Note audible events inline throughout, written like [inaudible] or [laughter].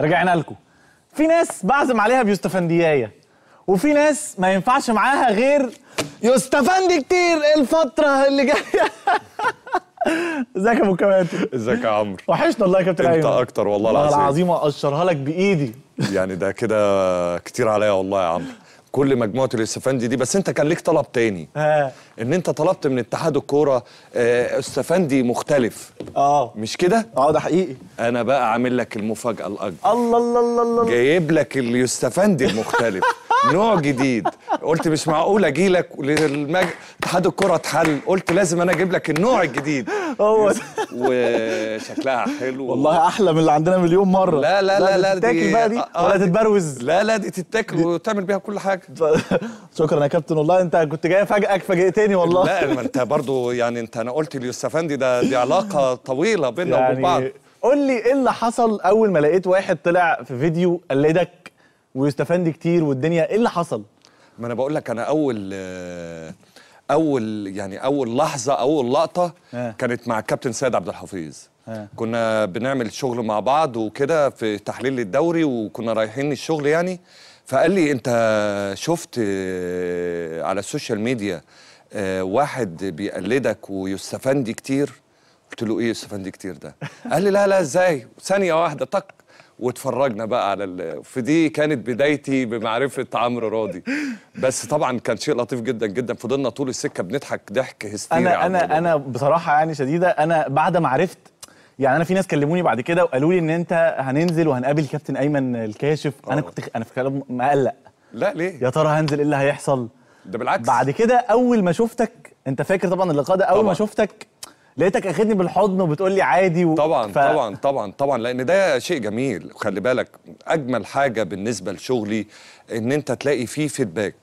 رجعنا لكم في ناس بعزم عليها بيستفنديايا وفي ناس ما ينفعش معاها غير يستفندي كتير الفتره اللي جايه [laughs] ازيك يا ابو كباتن ازيك يا عمرو وحشنا والله يا كابتن انت اكتر والله العظيم والله العظيم اقشرها لك بايدي يعني ده كده كتير عليا والله يا عمرو كل مجموعه الاستفندي دي بس انت كان ليك طلب تاني آه. ان انت طلبت من اتحاد الكوره آه استفندي مختلف اه مش كده اه ده حقيقي انا بقى عامل لك المفاجاه الاكبر الله الله الله الله جايب لك اليستفندي المختلف [laughs] نوع جديد قلت مش معقول اجي لك للمج... اتحاد الكره اتحل قلت لازم انا اجيب لك النوع الجديد هو وشكلها حلو والله احلى من اللي عندنا مليون مره لا لا لا لا تتاكل بقى دي آه، آه، ولا تتبروز لا لا دي تتاكل وتعمل بيها كل حاجه [laughs] شكرا يا كابتن والله انت كنت جاي فاجئك فاجئتني والله لا ما انت برضو يعني انت انا قلت ليوسفندي ده دي [laughs] علاقه طويله بيننا يعني وبين بعض قول لي ايه اللي حصل اول ما لقيت واحد طلع في فيديو قلدك ويستفندي كتير والدنيا ايه اللي حصل ما انا بقول لك انا اول آه، اول يعني اول لحظه اول لقطه آه. كانت مع الكابتن سيد عبد الحفيظ آه. كنا بنعمل شغل مع بعض وكده في تحليل الدوري وكنا رايحين الشغل يعني فقال لي انت شفت آه، على السوشيال ميديا آه، واحد بيقلدك ويستفندي كتير قلت له ايه يستفندي كتير ده قال لي لا لا ازاي ثانيه واحده طق واتفرجنا بقى على ال... فدي كانت بدايتي بمعرفه عمرو راضي بس طبعا كان شيء لطيف جدا جدا فضلنا طول السكه بنضحك ضحك هستيري انا انا انا بصراحه يعني شديده انا بعد ما عرفت يعني انا في ناس كلموني بعد كده وقالوا لي ان انت هننزل وهنقابل كابتن ايمن الكاشف أوه. انا آه. كنت انا في كلام مقلق لا ليه يا ترى هنزل ايه اللي هيحصل ده بالعكس بعد كده اول ما شفتك انت فاكر طبعا اللقاء ده اول طبعًا. ما شفتك لقيتك اخدني بالحضن وبتقول لي عادي و... طبعا ف... طبعا طبعا طبعا لان ده شيء جميل خلي بالك اجمل حاجه بالنسبه لشغلي ان انت تلاقي فيه فيدباك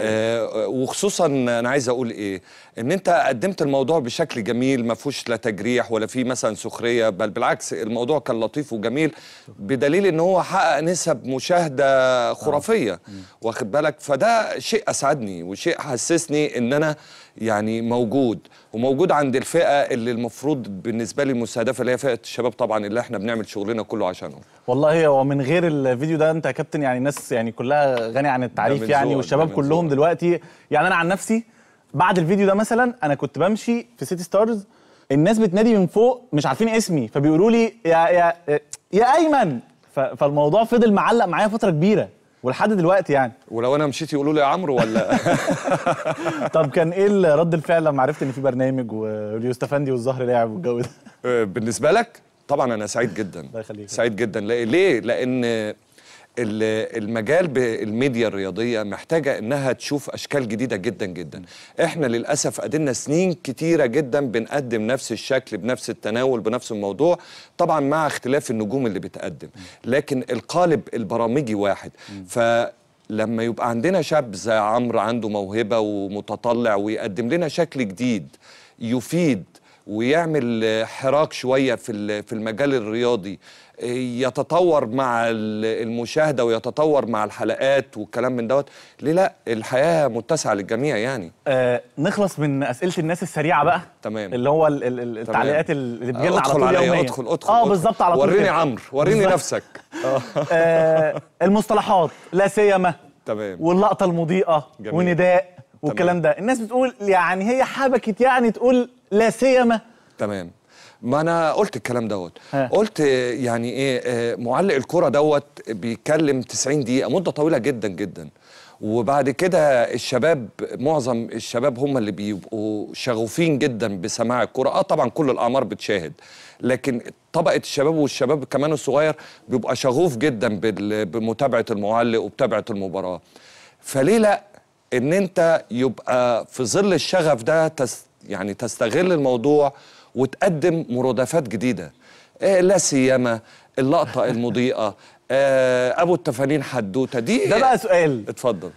آه، وخصوصا انا عايز اقول ايه ان انت قدمت الموضوع بشكل جميل ما فيهوش لا تجريح ولا في مثلا سخريه بل بالعكس الموضوع كان لطيف وجميل بدليل ان هو حقق نسب مشاهده خرافيه آه. واخد بالك فده شيء اسعدني وشيء حسسني ان انا يعني موجود وموجود عند الفئه اللي المفروض بالنسبه لي المستهدفه اللي هي فئه الشباب طبعا اللي احنا بنعمل شغلنا كله عشانهم والله هو من غير الفيديو ده انت يا كابتن يعني الناس يعني كلها غني عن التعريف يعني والشباب كلهم كلهم دلوقتي يعني انا عن نفسي بعد الفيديو ده مثلا انا كنت بمشي في سيتي ستارز الناس بتنادي من فوق مش عارفين اسمي فبيقولوا لي يا يا يا ايمن فالموضوع فضل معلق معايا فتره كبيره ولحد دلوقتي يعني ولو انا مشيت يقولوا لي يا عمرو ولا [laughs] طب كان ايه رد الفعل لما عرفت ان في برنامج واليوستفندي والظهر لاعب والجو ده آه، بالنسبه لك طبعا انا سعيد جدا سعيد جدا ليه لان المجال بالميديا الرياضيه محتاجه انها تشوف اشكال جديده جدا جدا احنا للاسف قدلنا سنين كتيره جدا بنقدم نفس الشكل بنفس التناول بنفس الموضوع طبعا مع اختلاف النجوم اللي بتقدم لكن القالب البرامجي واحد ف لما يبقى عندنا شاب زي عمرو عنده موهبه ومتطلع ويقدم لنا شكل جديد يفيد ويعمل حراك شويه في في المجال الرياضي يتطور مع المشاهده ويتطور مع الحلقات والكلام من دوت ليه لا الحياه متسعه للجميع يعني آه نخلص من اسئله الناس السريعه بقى تمام اللي هو الـ الـ التعليقات اللي لنا على طول عليا ادخل ادخل اه بالظبط على طول وريني عمرو وريني نفسك آه،, آه المصطلحات لا سيما تمام واللقطه المضيئه جميل. ونداء والكلام ده الناس بتقول يعني هي حبكت يعني تقول لا سيما تمام ما انا قلت الكلام دوت قلت يعني ايه آه، معلق الكره دوت بيتكلم 90 دقيقه مده طويله جدا جدا وبعد كده الشباب معظم الشباب هم اللي بيبقوا شغوفين جدا بسماع الكرة اه طبعا كل الاعمار بتشاهد لكن طبقه الشباب والشباب كمان الصغير بيبقى شغوف جدا بمتابعه المعلق ومتابعه المباراه فليه لا ان انت يبقى في ظل الشغف ده تس يعني تستغل الموضوع وتقدم مرادفات جديده آه، لا سيما اللقطه [laughs] المضيئه آه، ابو التفانين حدوته دي ده بقى سؤال اتفضل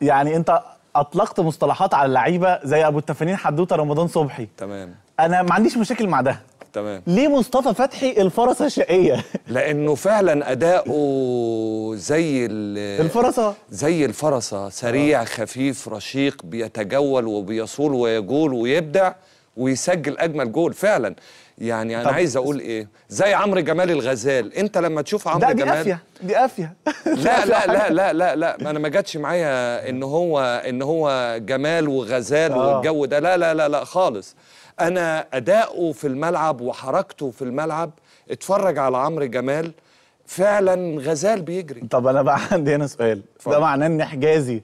يعني انت اطلقت مصطلحات على اللعيبه زي ابو التفانين حدوته رمضان صبحي تمام انا ما عنديش مشاكل مع ده تمام ليه مصطفى فتحي الفرسه شقيه [laughs] لانه فعلا اداؤه زي الفرسه زي الفرسه سريع آه. خفيف رشيق بيتجول وبيصول ويجول ويبدع ويسجل اجمل جول فعلا يعني انا عايز اقول ايه زي عمرو جمال الغزال انت لما تشوف عمرو جمال دي قافيه دي قافيه [laughs] لا لا لا لا لا لا انا ما جاتش معايا ان هو ان هو جمال وغزال آه. والجو ده لا لا لا لا خالص انا اداؤه في الملعب وحركته في الملعب اتفرج على عمرو جمال فعلا غزال بيجري طب انا بقى [laughs] عندي هنا سؤال ده معناه ان حجازي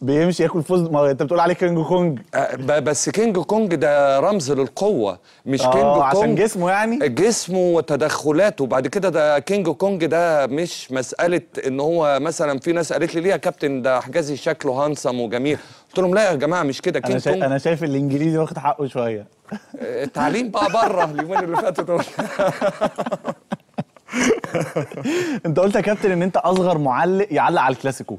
بيمشي ياكل فوز ما انت بتقول عليه كينج كونج أه، بس كينج كونج ده رمز للقوه مش آه، كينج كونج عشان جسمه يعني جسمه وتدخلاته بعد كده ده كينج كونج ده مش مساله ان هو مثلا في ناس قالت لي ليه يا كابتن ده حجازي شكله هانسم وجميل قلت لهم لا يا جماعه مش كده كينج انا شايف انا شايف الانجليزي واخد حقه شويه آه، التعليم بقى بره اليومين اللي فاتوا دول [laughs] انت قلت يا كابتن ان انت اصغر معلق يعلق على الكلاسيكو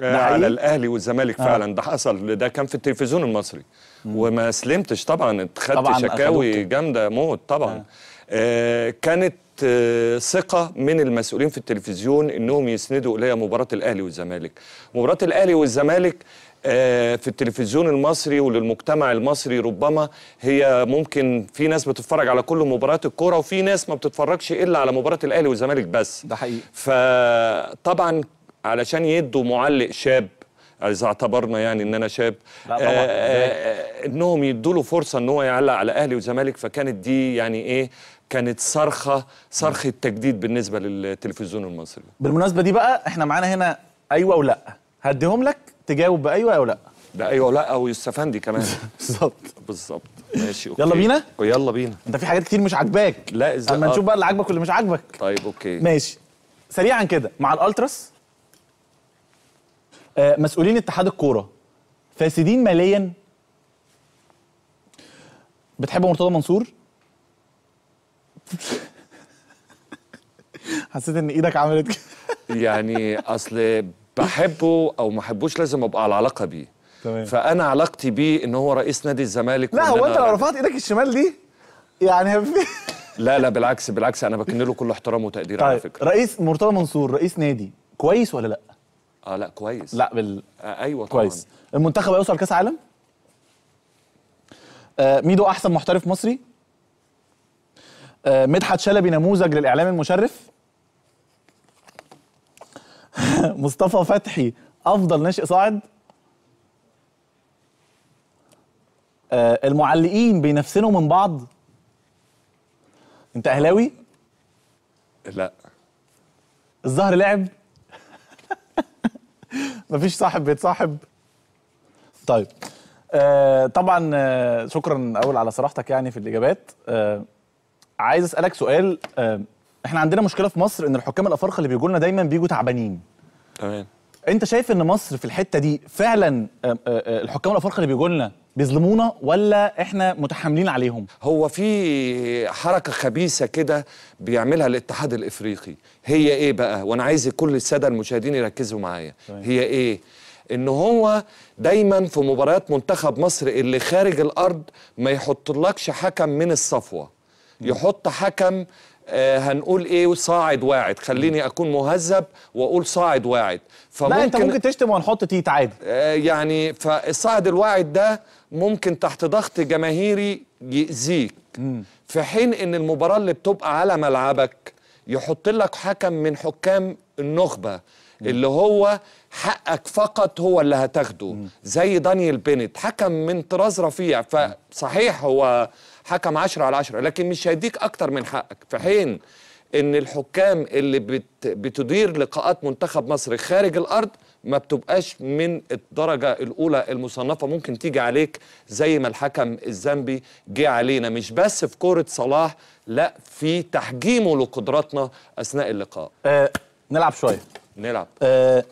آه، على الاهلي والزمالك آه. فعلا ده حصل ده كان في التلفزيون المصري مم. وما سلمتش طبعا اتخدت شكاوي جامده موت طبعا آه. آه كانت آه، ثقة من المسؤولين في التلفزيون انهم يسندوا الي مباراة الاهلي والزمالك. مباراة الاهلي والزمالك آه، في التلفزيون المصري وللمجتمع المصري ربما هي ممكن في ناس بتتفرج على كل مباريات الكوره وفي ناس ما بتتفرجش الا على مباراه الاهلي والزمالك بس ده حقيقي فطبعا علشان يدوا معلق شاب اذا اعتبرنا يعني ان انا شاب لا طبعا. آه، آه، آه، انهم يدوا له فرصه ان هو يعلق على اهلي وزمالك فكانت دي يعني ايه كانت صرخه صرخه تجديد بالنسبه للتلفزيون المصري بالمناسبه دي بقى احنا معانا هنا ايوه او لا هديهم لك تجاوب بايوه او لا لا ايوه لا او يستفندي كمان [laughs] بالظبط بالظبط ماشي اوكي يلا بينا يلا بينا انت في حاجات كتير مش عاجباك لا ازاي اما نشوف بقى اللي عاجبك واللي مش عاجبك طيب اوكي ماشي سريعا كده مع الالتراس آه، مسؤولين اتحاد الكوره فاسدين ماليا بتحب مرتضى منصور [laughs] حسيت ان ايدك عملت كده [laughs] يعني اصل بحبه او ما بحبوش لازم ابقى على علاقه بيه تمام فانا علاقتي بيه ان هو رئيس نادي الزمالك لا هو انت لو رفعت ايدك الشمال دي يعني [laughs] لا لا بالعكس بالعكس انا بكن له كل احترام وتقدير طيب على فكره رئيس مرتضى منصور رئيس نادي كويس ولا لا اه لا كويس لا بال آه ايوه طبعا كويس المنتخب هيوصل كاس عالم آه ميدو احسن محترف مصري آه مدحت شلبي نموذج للاعلام المشرف [laughs] مصطفى فتحي افضل ناشئ صاعد آه المعلقين بينفسنوا من بعض انت اهلاوي لا الظهر لعب [laughs] مفيش صاحب بيتصاحب طيب آه طبعا آه شكرا اول على صراحتك يعني في الاجابات آه عايز اسالك سؤال آه احنا عندنا مشكله في مصر ان الحكام الافارقه اللي بيجوا لنا دايما بيجوا تعبانين تمام انت شايف ان مصر في الحته دي فعلا آه آه, آه، الحكام الافارقه اللي بيجوا لنا بيظلمونا ولا احنا متحاملين عليهم هو في حركه خبيثه كده بيعملها الاتحاد الافريقي هي ايه بقى وانا عايز كل الساده المشاهدين يركزوا معايا طيب. هي ايه ان هو دايما في مباريات منتخب مصر اللي خارج الارض ما يحطلكش حكم من الصفوه يحط حكم آه هنقول ايه صاعد واعد خليني اكون مهذب واقول صاعد واعد فممكن لا انت ممكن تشتم ونحط تيت عادي آه يعني فالصاعد الواعد ده ممكن تحت ضغط جماهيري يأذيك في حين ان المباراة اللي بتبقى على ملعبك يحط لك حكم من حكام النخبة اللي هو حقك فقط هو اللي هتاخده زي دانيال بينت حكم من طراز رفيع فصحيح هو حكم 10 على 10 لكن مش هيديك اكتر من حقك في حين ان الحكام اللي بت بتدير لقاءات منتخب مصر خارج الارض ما بتبقاش من الدرجه الاولى المصنفه ممكن تيجي عليك زي ما الحكم الزنبي جه علينا مش بس في كوره صلاح لا في تحجيمه لقدراتنا اثناء اللقاء أه نلعب شويه نلعب أه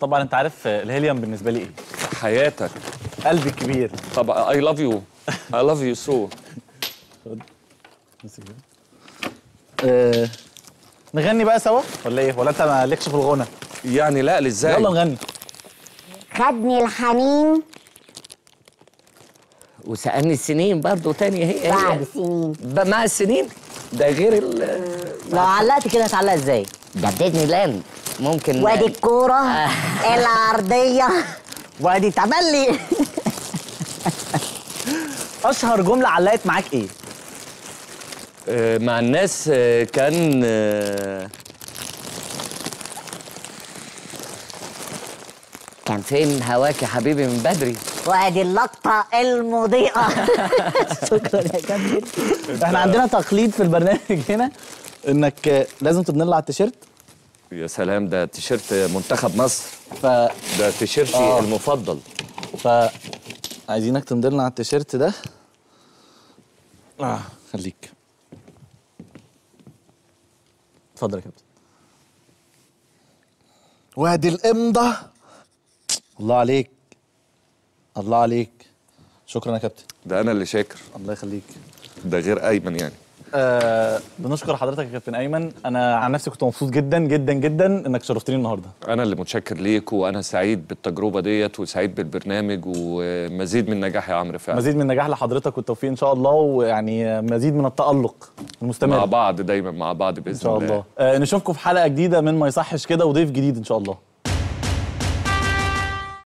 طبعا انت عارف آه، الهيليوم بالنسبه لي ايه حياتك قلبي كبير طب اي لاف يو اي لاف يو سو آه نغني بقى سوا ولا ايه ولا انت مالكش في الغنى يعني لا ازاي يلا نغني خدني الحنين وسألني السنين برضه تاني هي بعد سنين مع السنين ده غير ال لو علقت كده هتعلق ازاي؟ ده ديزني لاند ممكن وادي الكورة [laughs] العرضية وادي تملي أشهر جملة علقت معاك إيه؟ آه، مع الناس آه، كان آه، كان فين هواك يا حبيبي من بدري وادي اللقطه المضيئه [laughs] شكرا يا كابتن احنا عندنا تقليد في البرنامج هنا انك لازم تبني على التيشيرت يا سلام ده تيشيرت منتخب مصر ف ده تيشيرتي آه. المفضل ف عايزينك تمضي لنا على التيشيرت ده اه خليك اتفضل يا كابتن وادي الامضه الله عليك الله عليك شكرا يا كابتن ده انا اللي شاكر الله يخليك ده غير ايمن يعني آه، بنشكر حضرتك يا كابتن ايمن انا عن نفسي كنت مبسوط جدا جدا جدا انك شرفتني النهارده انا اللي متشكر ليك وانا سعيد بالتجربه ديت وسعيد بالبرنامج ومزيد من نجاح يا عمرو فعلا مزيد من نجاح لحضرتك والتوفيق ان شاء الله ويعني مزيد من التالق المستمر مع بعض دايما مع بعض باذن الله ان شاء الله, الله. آه نشوفكم في حلقه جديده من ما يصحش كده وضيف جديد ان شاء الله